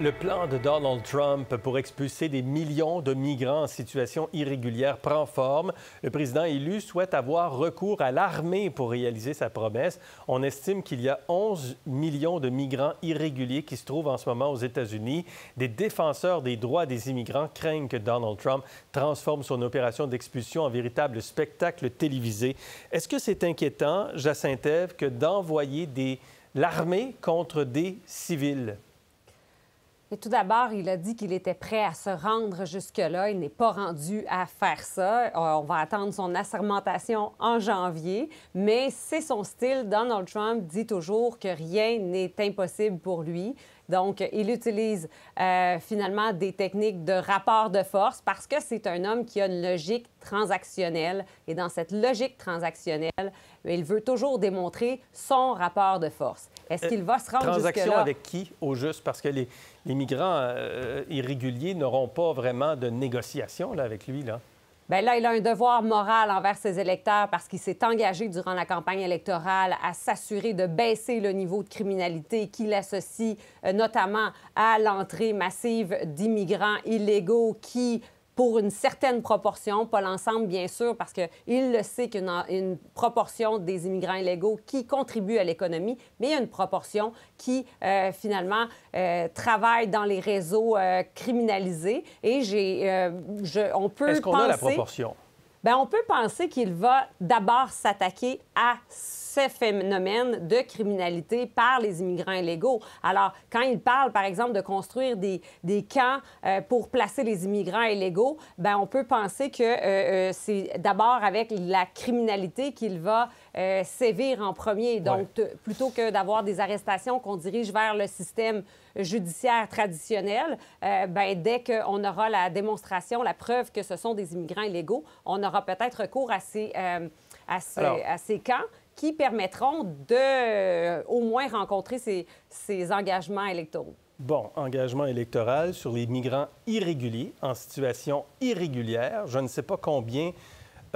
Le plan de Donald Trump pour expulser des millions de migrants en situation irrégulière prend forme. Le président élu souhaite avoir recours à l'armée pour réaliser sa promesse. On estime qu'il y a 11 millions de migrants irréguliers qui se trouvent en ce moment aux États-Unis. Des défenseurs des droits des immigrants craignent que Donald Trump transforme son opération d'expulsion en véritable spectacle télévisé. Est-ce que c'est inquiétant, Jacinthe, que d'envoyer des... l'armée contre des civils? tout d'abord, il a dit qu'il était prêt à se rendre jusque-là. Il n'est pas rendu à faire ça. Euh, on va attendre son assermentation en janvier, mais c'est son style. Donald Trump dit toujours que rien n'est impossible pour lui. Donc, il utilise euh, finalement des techniques de rapport de force parce que c'est un homme qui a une logique transactionnelle. Et dans cette logique transactionnelle, ben, il veut toujours démontrer son rapport de force. Est-ce euh, qu'il va se rendre Transaction jusque-là? avec qui, au juste? Parce que les, les migrants euh, irréguliers n'auront pas vraiment de négociation avec lui, là. Bien là, il a un devoir moral envers ses électeurs parce qu'il s'est engagé durant la campagne électorale à s'assurer de baisser le niveau de criminalité qu'il associe euh, notamment à l'entrée massive d'immigrants illégaux qui pour une certaine proportion, pas l'ensemble, bien sûr, parce qu'il le sait a une proportion des immigrants illégaux qui contribuent à l'économie, mais il y a une proportion qui, euh, finalement, euh, travaille dans les réseaux euh, criminalisés. Et j'ai... on peut Est-ce qu'on a la proportion? Bien, on peut penser qu'il va d'abord s'attaquer à ce phénomène de criminalité par les immigrants illégaux. Alors, quand il parle, par exemple, de construire des, camps euh, pour placer les immigrants illégaux, bien, on peut penser que euh, euh, c'est d'abord avec la criminalité qu'il va sévir en premier. Donc, plutôt que d'avoir des arrestations qu'on dirige vers le système judiciaire traditionnel, euh, ben, dès qu'on aura la démonstration, la preuve que ce sont des immigrants illégaux, on aura peut-être recours à ces, euh, à ces, camps qui permettront de euh, au moins rencontrer ces, ces engagements électoraux. Bon, engagement électoral sur les migrants irréguliers en situation irrégulière. Je ne sais pas combien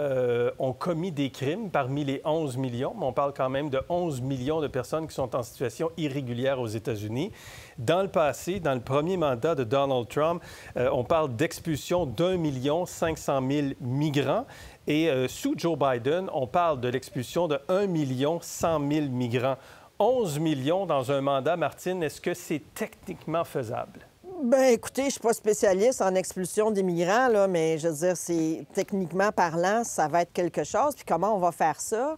euh, ont commis des crimes parmi les 11 millions, mais on parle quand même de 11 millions de personnes qui sont en situation irrégulière aux États-Unis. Dans le passé, dans le premier mandat de Donald Trump, euh, on parle d'expulsion d'un million 500 000 migrants. Et euh, sous Joe Biden, on parle de l'expulsion de 1 million 100 000 migrants. 11 millions dans un mandat, Martine, est-ce que c'est techniquement faisable? Ben, écoutez, je suis pas spécialiste en expulsion d'immigrants, là, mais je veux dire, c'est techniquement parlant, ça va être quelque chose. Puis comment on va faire ça?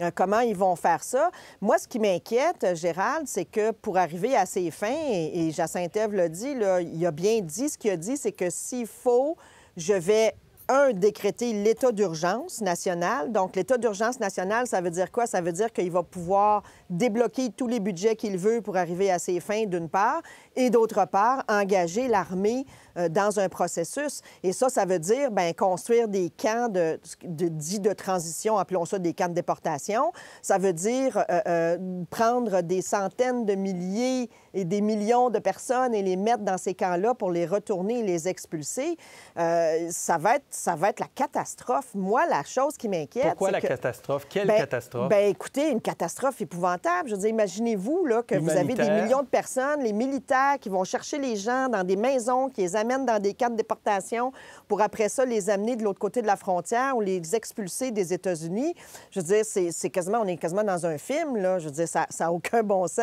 Euh, comment ils vont faire ça. Moi, ce qui m'inquiète, Gérald, c'est que pour arriver à ces fins, et, Jacinthe Eve l'a dit, il a bien dit, ce qu'il a dit, c'est que s'il faut, je vais un, décréter l'état d'urgence national. Donc, l'état d'urgence national, ça veut dire quoi? Ça veut dire qu'il va pouvoir débloquer tous les budgets qu'il veut pour arriver à ses fins, d'une part, et d'autre part, engager l'armée euh, dans un processus. Et ça, ça veut dire ben, construire des camps de, dits de transition, appelons ça des camps de déportation. Ça veut dire euh, euh, prendre des centaines de milliers et des millions de personnes et les mettre dans ces camps-là pour les retourner et les expulser. ça, va être, ça va être la catastrophe. Moi, la chose qui m'inquiète... Pourquoi la catastrophe? Quelle ben, catastrophe? Bien, écoutez, une catastrophe épouvantable. Je veux dire, imaginez-vous que vous avez des millions de personnes, les militaires qui vont chercher les gens dans des maisons, qui les amènent dans des camps de déportation pour après ça les amener de l'autre côté de la frontière ou les expulser des États-Unis. Je veux dire, c'est quasiment, on est quasiment dans un film, là. Je veux dire, ça n'a aucun bon sens.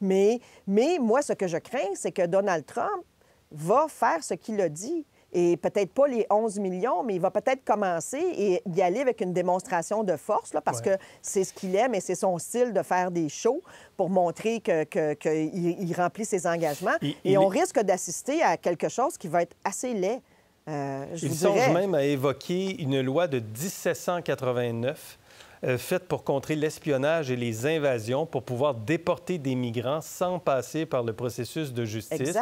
Mais, mais moi, ce que je crains, c'est que Donald Trump va faire ce qu'il a dit. Et peut-être pas les 11 millions, mais il va peut-être commencer et y aller avec une démonstration de force, là, parce que c'est ce qu'il aime et c'est son style de faire des shows pour montrer qu'il que, remplit ses engagements. et on risque d'assister à quelque chose qui va être assez laid. Euh, je il songe même à évoquer une loi de 1789 euh, faite pour contrer l'espionnage et les invasions, pour pouvoir déporter des migrants sans passer par le processus de justice.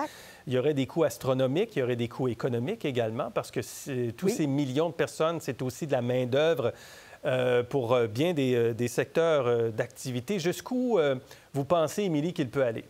Il y aurait des coûts astronomiques, il y aurait des coûts économiques également, parce que tous ces millions de personnes, c'est aussi de la main-d'œuvre euh, pour euh, bien des, secteurs d'activité. Jusqu'où vous pensez, Émilie, qu'il peut aller?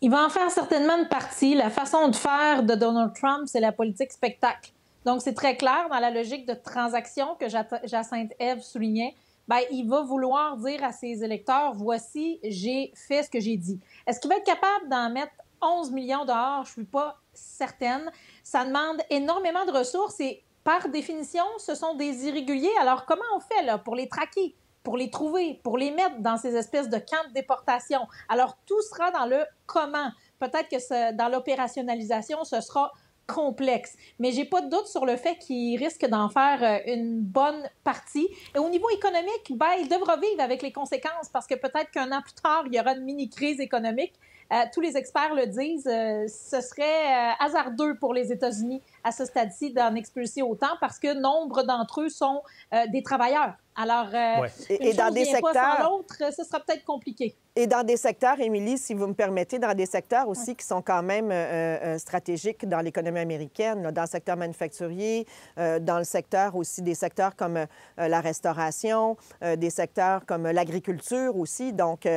Il va en faire certainement une partie. La façon de faire de Donald Trump, c'est la politique spectacle. Donc, c'est très clair dans la logique de transaction que Jacinthe Eve soulignait. ben il va vouloir dire à ses électeurs, voici, j'ai fait ce que j'ai dit. Est-ce qu'il va être capable d'en mettre 11 millions dehors? Je suis pas certaine. Ça demande énormément de ressources et par définition, ce sont des irréguliers. Alors, comment on fait là, pour les traquer, pour les trouver, pour les mettre dans ces espèces de camps de déportation? Alors, tout sera dans le comment. Peut-être que dans l'opérationnalisation, ce sera complexe. Mais j'ai pas de doute sur le fait qu'il risque d'en faire euh, une bonne partie. Et au niveau économique, ben, il devra vivre avec les conséquences parce que peut-être qu'un an plus tard, il y aura une mini-crise économique. Euh, tous les experts le disent, euh, ce serait hasardeux pour les États-Unis à ce stade-ci d'en expulser autant parce que nombre d'entre eux sont euh, des travailleurs. Alors, euh, et, dans des secteurs, l'autre, ce sera peut-être compliqué. Et dans des secteurs, Émilie, si vous me permettez, dans des secteurs aussi qui sont quand même euh, stratégiques dans l'économie américaine, dans le secteur manufacturier, dans le secteur aussi des secteurs comme la restauration, des secteurs comme l'agriculture aussi. Donc,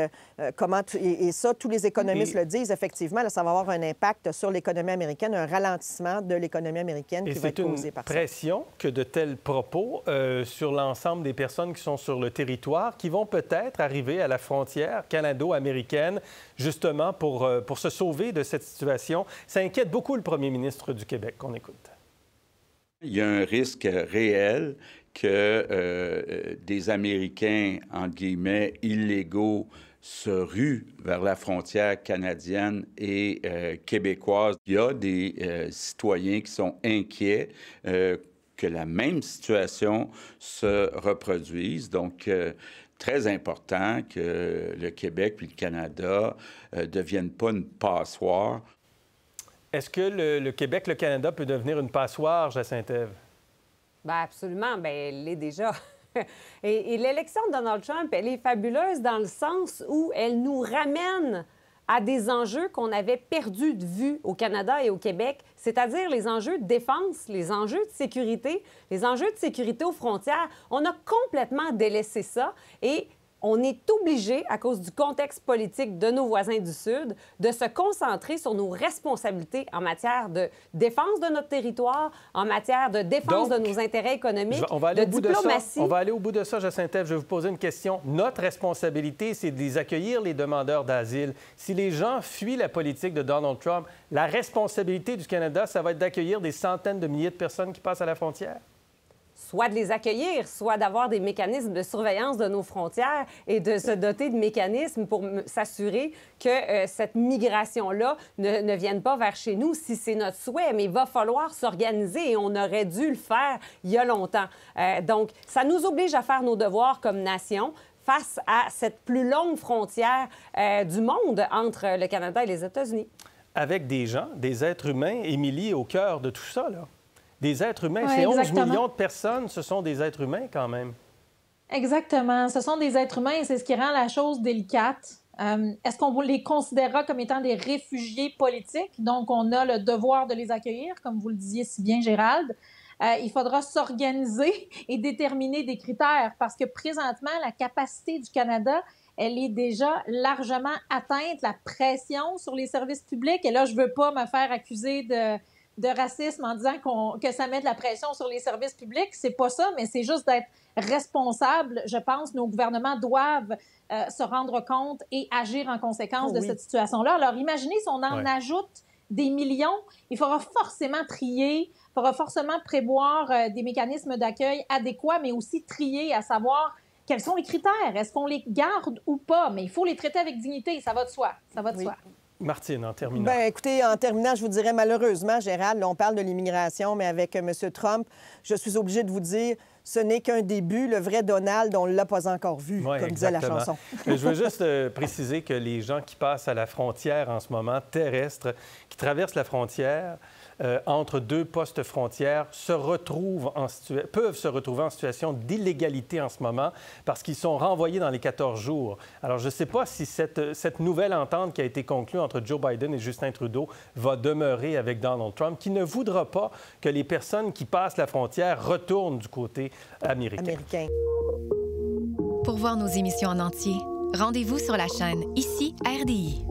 comment et, ça, tous les économistes le disent effectivement, ça va avoir un impact sur l'économie américaine, un ralentissement de l'économie américaine Et C'est une pression que de tels propos euh, sur l'ensemble des personnes qui sont sur le territoire, qui vont peut-être arriver à la frontière canado-américaine, justement pour, euh, pour se sauver de cette situation. Ça inquiète beaucoup le premier ministre du Québec. qu'on écoute. Il y a un risque réel que euh, des Américains, en guillemets, illégaux, se ruent vers la frontière canadienne et euh, québécoise. Il y a des euh, citoyens qui sont inquiets que la même situation se reproduise. Donc, très important que le Québec puis le Canada ne deviennent pas une passoire. Est-ce que le, Québec, le Canada peut devenir une passoire, Saint-Ève? Bien, absolument. Bien, elle l'est déjà. et, l'élection de Donald Trump, elle est fabuleuse dans le sens où elle nous ramène à des enjeux qu'on avait perdus de vue au Canada et au Québec, c'est-à-dire les enjeux de défense, les enjeux de sécurité, les enjeux de sécurité aux frontières. On a complètement délaissé ça et on est obligé, à cause du contexte politique de nos voisins du Sud, de se concentrer sur nos responsabilités en matière de défense de notre territoire, en matière de défense de nos intérêts économiques, on va de diplomatie. On va aller au bout de ça, Jacinthe. Je vais vous poser une question. Notre responsabilité, c'est de accueillir, les demandeurs d'asile. Si les gens fuient la politique de Donald Trump, la responsabilité du Canada, ça va être d'accueillir des centaines de milliers de personnes qui passent à la frontière soit de les accueillir, soit d'avoir des mécanismes de surveillance de nos frontières et de se doter de mécanismes pour s'assurer que euh, cette migration-là ne, vienne pas vers chez nous si c'est notre souhait. Mais il va falloir s'organiser et on aurait dû le faire il y a longtemps. Euh, donc, ça nous oblige à faire nos devoirs comme nation face à cette plus longue frontière euh, du monde entre le Canada et les États-Unis. Avec des gens, des êtres humains, Émilie, au cœur de tout ça, là des êtres humains. c'est 11 millions de personnes, ce sont des êtres humains quand même. Exactement. Ce sont des êtres humains et c'est ce qui rend la chose délicate. Euh, est-ce qu'on les considérera comme étant des réfugiés politiques? Donc, on a le devoir de les accueillir, comme vous le disiez si bien, Gérald. Euh, il faudra s'organiser et déterminer des critères parce que présentement, la capacité du Canada, elle est déjà largement atteinte. La pression sur les services publics, et là, je ne veux pas me faire accuser de, de racisme en disant que ça met de la pression sur les services publics. C'est pas ça, mais c'est juste d'être responsable. Je pense que nos gouvernements doivent euh, se rendre compte et agir en conséquence oh de cette situation-là. Alors, imaginez si on en ajoute des millions, il faudra forcément trier, il faudra forcément prévoir euh, des mécanismes d'accueil adéquats, mais aussi trier à savoir quels sont les critères, est-ce qu'on les garde ou pas, mais il faut les traiter avec dignité, ça va de soi, ça va de soi. Martine, en terminant. Bien, écoutez, en terminant, je vous dirais malheureusement, Gérald, on parle de l'immigration, mais avec euh, M. Trump, je suis obligée de vous dire, ce n'est qu'un début. Le vrai Donald, on ne l'a pas encore vu, comme disait la chanson. je veux juste euh, préciser que les gens qui passent à la frontière en ce moment, terrestre, qui traversent la frontière, euh, entre deux postes frontières se retrouvent peuvent se retrouver en situation d'illégalité en ce moment parce qu'ils sont renvoyés dans les 14 jours. Alors, je ne sais pas si cette, nouvelle entente qui a été conclue entre Joe Biden et Justin Trudeau va demeurer avec Donald Trump, qui ne voudra pas que les personnes qui passent la frontière retournent du côté américain. américain. Pour voir nos émissions en entier, rendez-vous sur la chaîne Ici RDI.